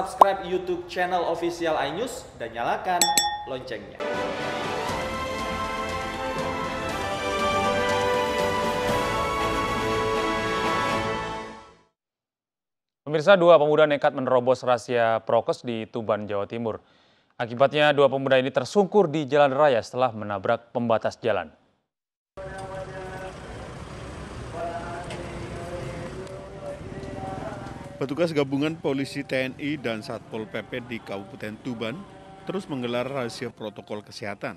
subscribe YouTube channel official iNews dan nyalakan loncengnya. Pemirsa, dua pemuda nekat menerobos rahasia prokes di Tuban, Jawa Timur. Akibatnya, dua pemuda ini tersungkur di jalan raya setelah menabrak pembatas jalan. Petugas gabungan polisi TNI dan Satpol PP di Kabupaten Tuban terus menggelar rahasia protokol kesehatan.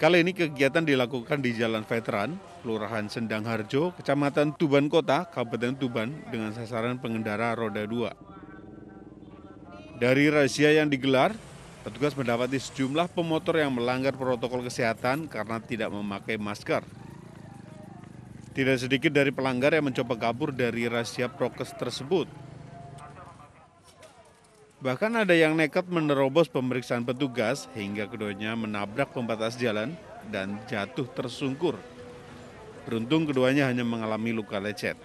Kali ini kegiatan dilakukan di Jalan Veteran, Kelurahan Sendang Harjo, Kecamatan Tuban Kota, Kabupaten Tuban dengan sasaran pengendara roda 2. Dari rahasia yang digelar, petugas mendapati sejumlah pemotor yang melanggar protokol kesehatan karena tidak memakai masker. Tidak sedikit dari pelanggar yang mencoba kabur dari rahasia prokes tersebut. Bahkan ada yang nekat menerobos pemeriksaan petugas hingga keduanya menabrak pembatas jalan dan jatuh tersungkur. Beruntung keduanya hanya mengalami luka lecet.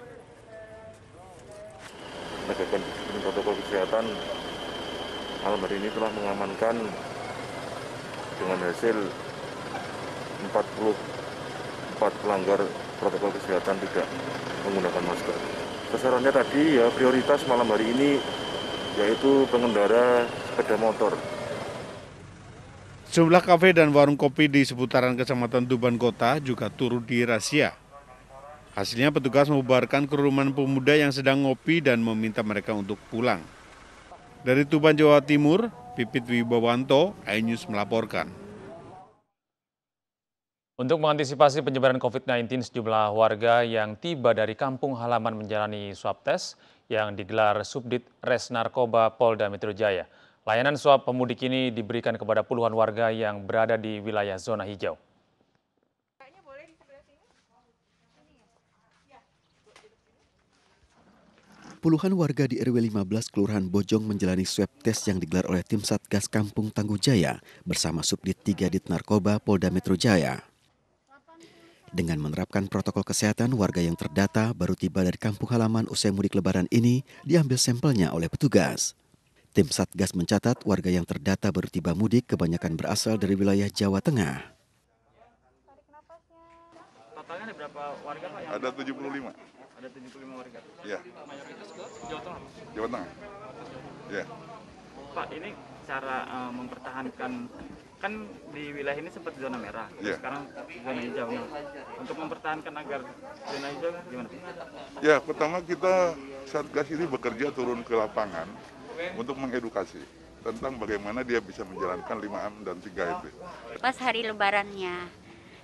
Penegakan protokol kesehatan malam hari ini telah mengamankan dengan hasil 44 pelanggar protokol kesehatan tidak menggunakan masker. Sasarannya tadi ya prioritas malam hari ini yaitu pengendara sepeda motor. Sejumlah kafe dan warung kopi di seputaran Kecamatan Tuban Kota juga turut dirazia. Hasilnya petugas membubarkan kerumunan pemuda yang sedang ngopi dan meminta mereka untuk pulang. Dari Tuban, Jawa Timur, Pipit Wibawanto, iNews melaporkan. Untuk mengantisipasi penyebaran COVID-19, sejumlah warga yang tiba dari kampung halaman menjalani swab test yang digelar Subdit Res Narkoba Polda Metro Jaya. Layanan swab pemudik ini diberikan kepada puluhan warga yang berada di wilayah zona hijau. Puluhan warga di RW 15 Kelurahan Bojong menjalani swab test yang digelar oleh tim Satgas Kampung Tangguh Jaya bersama Subdit 3 Dit Narkoba Polda Metro Jaya. Dengan menerapkan protokol kesehatan, warga yang terdata baru tiba dari kampung halaman usai mudik lebaran ini diambil sampelnya oleh petugas. Tim Satgas mencatat warga yang terdata baru tiba mudik kebanyakan berasal dari wilayah Jawa Tengah. Totalnya ada berapa warga Pak? Yang ada 75. Ada 75 warga? Iya. Mayoritas Jawa Tengah? Jawa Tengah. Iya. Pak, ini cara uh, mempertahankan kan di wilayah ini sempat zona merah, yeah. sekarang zona hijau. nah, Untuk mempertahankan agar zona hijau gimana? Pak? Ya, pertama kita Satgas ini bekerja turun ke lapangan untuk mengedukasi tentang bagaimana dia bisa menjalankan 5M dan 3 m Pas hari lebarannya,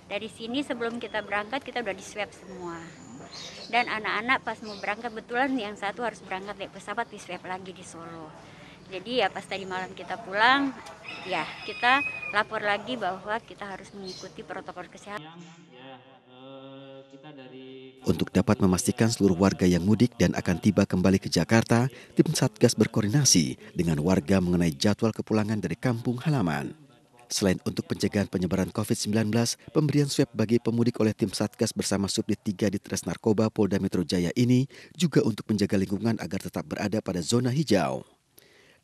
dari sini sebelum kita berangkat kita udah di swab semua. Dan anak-anak pas mau berangkat, betulan yang satu harus berangkat naik pesawat di swab lagi di Solo jadi ya pas tadi malam kita pulang ya kita lapor lagi bahwa kita harus mengikuti protokol kesehatan untuk dapat memastikan seluruh warga yang mudik dan akan tiba kembali ke Jakarta, tim Satgas berkoordinasi dengan warga mengenai jadwal kepulangan dari kampung halaman. Selain untuk pencegahan penyebaran COVID-19, pemberian swab bagi pemudik oleh tim Satgas bersama Subdit 3 di Tres Narkoba Polda Metro Jaya ini juga untuk menjaga lingkungan agar tetap berada pada zona hijau.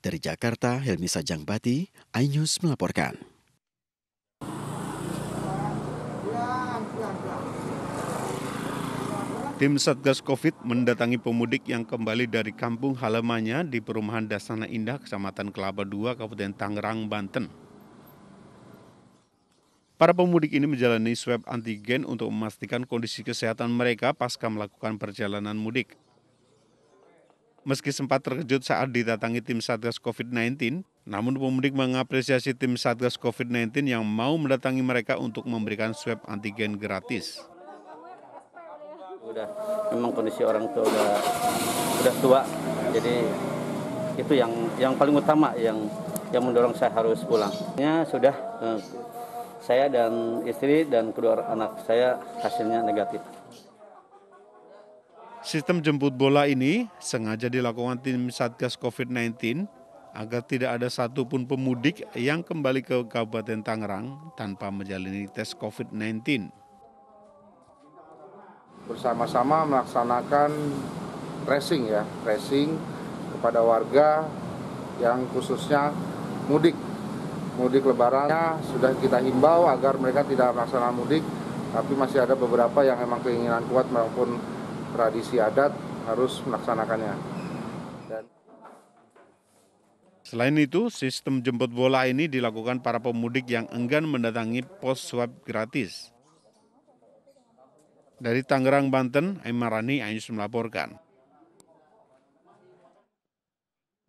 Dari Jakarta, Helmi Sajang Bati, iNews melaporkan. Tim Satgas Covid mendatangi pemudik yang kembali dari kampung halamannya di perumahan Dasana Indah, Kecamatan Kelapa II, Kabupaten Tangerang, Banten. Para pemudik ini menjalani swab antigen untuk memastikan kondisi kesehatan mereka pasca melakukan perjalanan mudik. Meski sempat terkejut saat ditatangi tim Satgas COVID-19, namun pemudik mengapresiasi tim Satgas COVID-19 yang mau mendatangi mereka untuk memberikan swab antigen gratis. Udah memang kondisi orang tua udah udah tua. Jadi itu yang yang paling utama yang yang mendorong saya harus pulang. Ya sudah eh, saya dan istri dan kedua anak saya hasilnya negatif. Sistem jemput bola ini sengaja dilakukan tim Satgas COVID-19 agar tidak ada satupun pemudik yang kembali ke Kabupaten Tangerang tanpa menjalani tes COVID-19. Bersama-sama melaksanakan tracing ya, tracing kepada warga yang khususnya mudik. Mudik lebarannya sudah kita himbau agar mereka tidak melaksanakan mudik, tapi masih ada beberapa yang memang keinginan kuat maupun tradisi adat harus melaksanakannya. Dan... Selain itu, sistem jemput bola ini dilakukan para pemudik yang enggan mendatangi pos swab gratis. Dari Tangerang, Banten, Emarani Ayus melaporkan.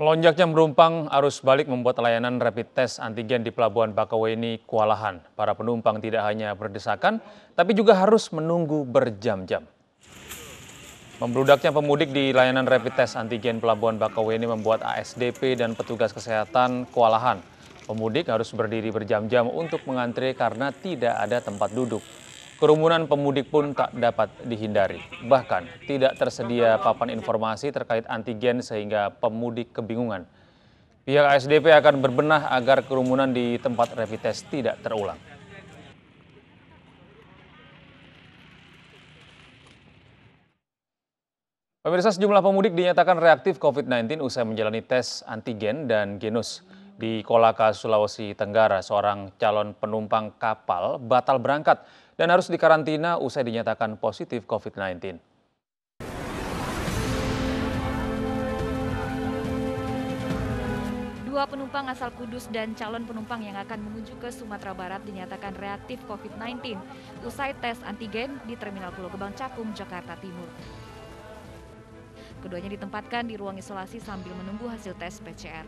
Melonjaknya penumpang arus balik membuat layanan rapid test antigen di Pelabuhan Bakaweni kewalahan. Para penumpang tidak hanya berdesakan, tapi juga harus menunggu berjam-jam. Membludaknya pemudik di layanan rapid test antigen Pelabuhan bakauheni membuat ASDP dan petugas kesehatan kewalahan. Pemudik harus berdiri berjam-jam untuk mengantre karena tidak ada tempat duduk. Kerumunan pemudik pun tak dapat dihindari. Bahkan tidak tersedia papan informasi terkait antigen sehingga pemudik kebingungan. Pihak ASDP akan berbenah agar kerumunan di tempat rapid test tidak terulang. Pemirsa sejumlah pemudik dinyatakan reaktif COVID-19 usai menjalani tes antigen dan genus. Di Kolaka, Sulawesi Tenggara, seorang calon penumpang kapal batal berangkat dan harus dikarantina usai dinyatakan positif COVID-19. Dua penumpang asal Kudus dan calon penumpang yang akan menuju ke Sumatera Barat dinyatakan reaktif COVID-19 usai tes antigen di Terminal Pulau Gebang Cakung, Jakarta Timur. Keduanya ditempatkan di ruang isolasi sambil menunggu hasil tes PCR.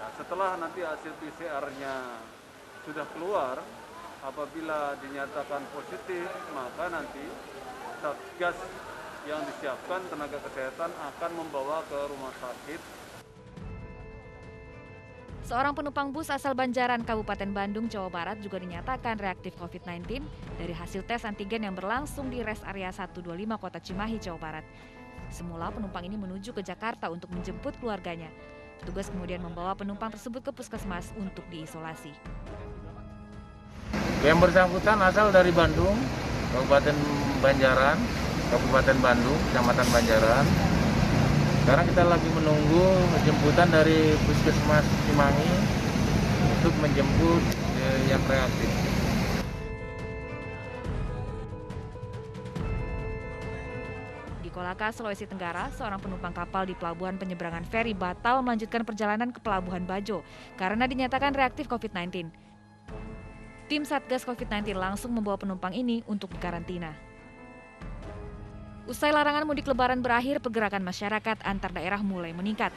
Nah, setelah nanti hasil PCR-nya sudah keluar, apabila dinyatakan positif, maka nanti Satgas yang disiapkan tenaga kesehatan akan membawa ke rumah sakit Seorang penumpang bus asal Banjaran, Kabupaten Bandung, Jawa Barat juga dinyatakan reaktif COVID-19 dari hasil tes antigen yang berlangsung di res area 125 Kota Cimahi, Jawa Barat. Semula penumpang ini menuju ke Jakarta untuk menjemput keluarganya. Tugas kemudian membawa penumpang tersebut ke puskesmas untuk diisolasi. Yang bersangkutan asal dari Bandung, Kabupaten Banjaran, Kabupaten Bandung, Kecamatan Banjaran, sekarang kita lagi menunggu jemputan dari puskesmas Cimangi untuk menjemput eh, yang reaktif Di Kolaka, Sulawesi Tenggara, seorang penumpang kapal di pelabuhan penyeberangan feri batal melanjutkan perjalanan ke Pelabuhan Bajo karena dinyatakan reaktif COVID-19. Tim Satgas COVID-19 langsung membawa penumpang ini untuk dikarantina. Usai larangan mudik lebaran berakhir, pergerakan masyarakat antar daerah mulai meningkat.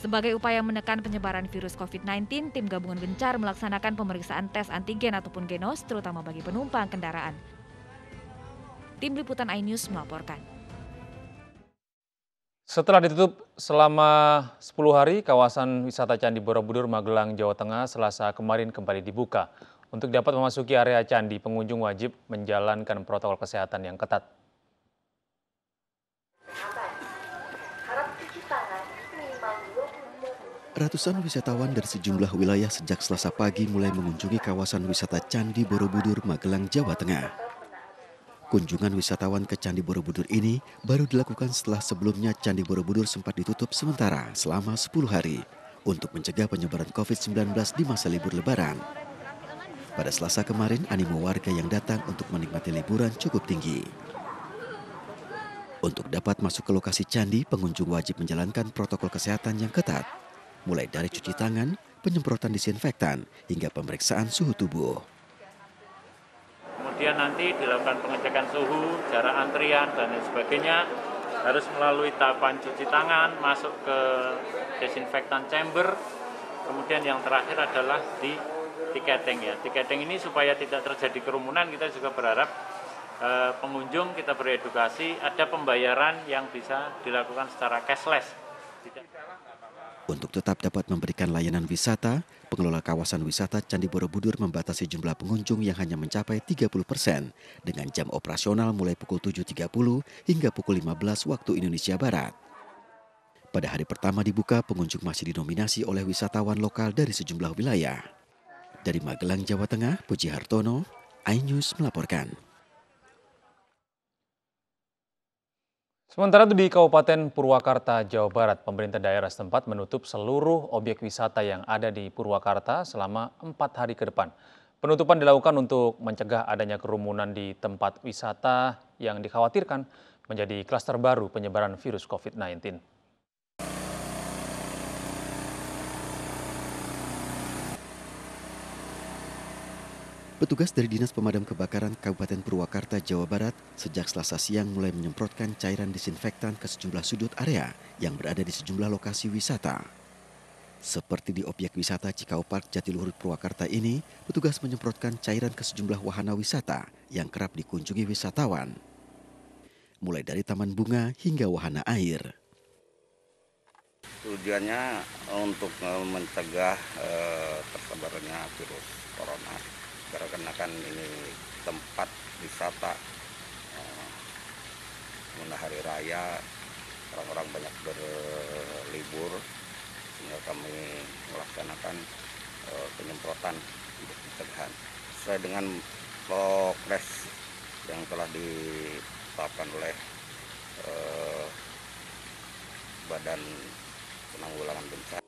Sebagai upaya menekan penyebaran virus COVID-19, tim gabungan gencar melaksanakan pemeriksaan tes antigen ataupun genos, terutama bagi penumpang kendaraan. Tim Liputan iNews melaporkan. Setelah ditutup selama 10 hari, kawasan wisata Candi Borobudur, Magelang, Jawa Tengah, selasa kemarin kembali dibuka. Untuk dapat memasuki area candi, pengunjung wajib menjalankan protokol kesehatan yang ketat. Ratusan wisatawan dari sejumlah wilayah sejak selasa pagi mulai mengunjungi kawasan wisata Candi Borobudur, Magelang, Jawa Tengah. Kunjungan wisatawan ke Candi Borobudur ini baru dilakukan setelah sebelumnya Candi Borobudur sempat ditutup sementara selama 10 hari untuk mencegah penyebaran COVID-19 di masa libur lebaran. Pada selasa kemarin, animo warga yang datang untuk menikmati liburan cukup tinggi. Untuk dapat masuk ke lokasi candi, pengunjung wajib menjalankan protokol kesehatan yang ketat mulai dari cuci tangan, penyemprotan disinfektan, hingga pemeriksaan suhu tubuh. Kemudian nanti dilakukan pengecekan suhu, jarak antrian, dan lain sebagainya. Harus melalui tahapan cuci tangan, masuk ke disinfektan chamber, kemudian yang terakhir adalah di tiketing ya. Tiketing ini supaya tidak terjadi kerumunan, kita juga berharap eh, pengunjung kita beredukasi, ada pembayaran yang bisa dilakukan secara cashless. Tidak. Untuk tetap dapat memberikan layanan wisata, pengelola kawasan wisata Candi Borobudur membatasi jumlah pengunjung yang hanya mencapai 30 persen dengan jam operasional mulai pukul 7.30 hingga pukul 15 waktu Indonesia Barat. Pada hari pertama dibuka, pengunjung masih didominasi oleh wisatawan lokal dari sejumlah wilayah. Dari Magelang, Jawa Tengah, Puji Hartono, iNews melaporkan. Sementara itu di Kabupaten Purwakarta, Jawa Barat, pemerintah daerah setempat menutup seluruh objek wisata yang ada di Purwakarta selama empat hari ke depan. Penutupan dilakukan untuk mencegah adanya kerumunan di tempat wisata yang dikhawatirkan menjadi klaster baru penyebaran virus COVID-19. Petugas dari Dinas Pemadam Kebakaran Kabupaten Purwakarta, Jawa Barat, sejak selasa siang mulai menyemprotkan cairan disinfektan ke sejumlah sudut area yang berada di sejumlah lokasi wisata. Seperti di objek wisata Cikau Park Jatiluhur Purwakarta ini, petugas menyemprotkan cairan ke sejumlah wahana wisata yang kerap dikunjungi wisatawan. Mulai dari taman bunga hingga wahana air. Tujuannya untuk eh, mencegah eh, tersebarnya virus kan ini tempat wisata eh, mana hari raya orang-orang banyak berlibur sehingga kami melaksanakan eh, penyemprotan untuk pencegahan sesuai dengan progres yang telah ditetapkan oleh eh, Badan Penanggulangan Bencana.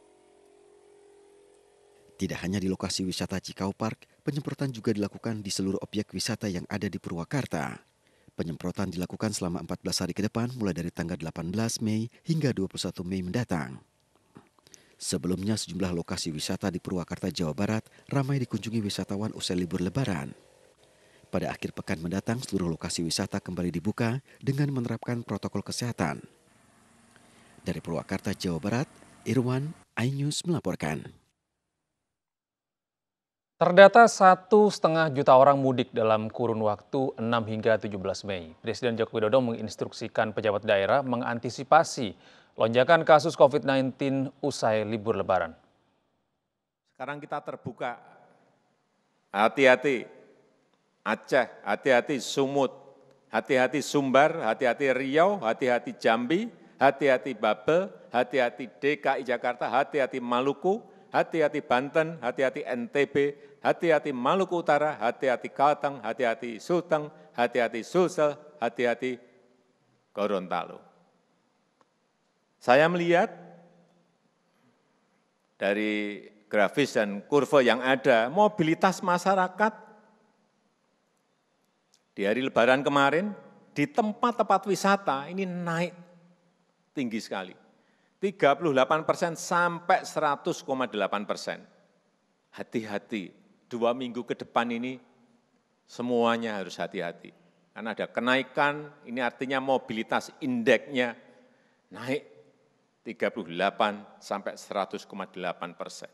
Tidak hanya di lokasi wisata Cikau Park, penyemprotan juga dilakukan di seluruh objek wisata yang ada di Purwakarta. Penyemprotan dilakukan selama 14 hari ke depan mulai dari tanggal 18 Mei hingga 21 Mei mendatang. Sebelumnya sejumlah lokasi wisata di Purwakarta, Jawa Barat ramai dikunjungi wisatawan usai libur lebaran. Pada akhir pekan mendatang seluruh lokasi wisata kembali dibuka dengan menerapkan protokol kesehatan. Dari Purwakarta, Jawa Barat, Irwan, iNews melaporkan. Terdata satu setengah juta orang mudik dalam kurun waktu 6 hingga 17 Mei. Presiden Joko Widodo menginstruksikan pejabat daerah mengantisipasi lonjakan kasus COVID-19 usai libur lebaran. Sekarang kita terbuka, hati-hati Aceh, hati-hati Sumut, hati-hati Sumbar, hati-hati Riau, hati-hati Jambi, hati-hati Babel, hati-hati DKI Jakarta, hati-hati Maluku, hati-hati Banten, hati-hati NTB, hati-hati Maluku Utara, hati-hati Kalteng, hati-hati Sulteng, hati-hati Sulsel, hati-hati Gorontalo. Saya melihat dari grafis dan kurva yang ada, mobilitas masyarakat di hari lebaran kemarin, di tempat-tempat wisata ini naik tinggi sekali. 38 persen sampai 100,8 persen. Hati-hati dua minggu ke depan ini semuanya harus hati-hati. Karena ada kenaikan, ini artinya mobilitas indeksnya naik 38 sampai 100,8 persen.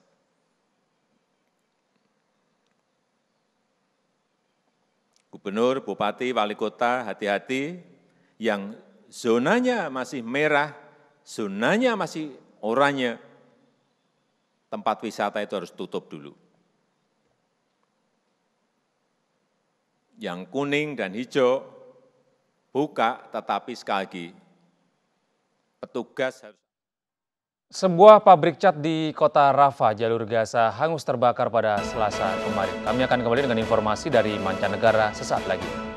Gubernur, Bupati, Wali Kota, hati-hati yang zonanya masih merah, zonanya masih oranye, tempat wisata itu harus tutup dulu. yang kuning dan hijau, buka, tetapi sekali lagi, petugas harus... Sebuah pabrik cat di kota Rafa, jalur Gaza, hangus terbakar pada selasa kemarin. Kami akan kembali dengan informasi dari mancanegara sesaat lagi.